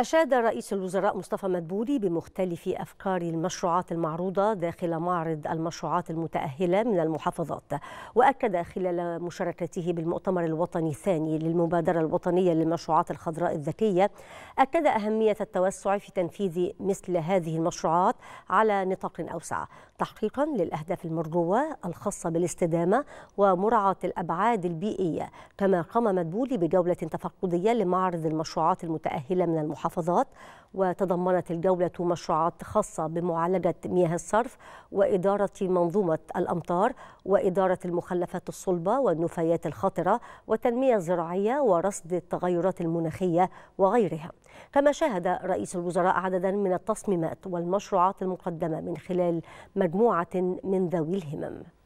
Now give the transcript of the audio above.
أشاد رئيس الوزراء مصطفى مدبولي بمختلف أفكار المشروعات المعروضة داخل معرض المشروعات المتأهلة من المحافظات وأكد خلال مشاركته بالمؤتمر الوطني الثاني للمبادرة الوطنية للمشروعات الخضراء الذكية أكد أهمية التوسع في تنفيذ مثل هذه المشروعات على نطاق أوسع تحقيقا للأهداف المرجوة الخاصة بالاستدامة ومراعاة الأبعاد البيئية كما قام مدبولي بجولة تفقدية لمعرض المشروعات المتأهلة من المحافظات المحافظات وتضمنت الجولة مشروعات خاصة بمعالجة مياه الصرف وإدارة منظومة الأمطار وإدارة المخلفات الصلبة والنفايات الخطرة والتنمية الزراعية ورصد التغيرات المناخية وغيرها كما شاهد رئيس الوزراء عددا من التصميمات والمشروعات المقدمة من خلال مجموعة من ذوي الهمم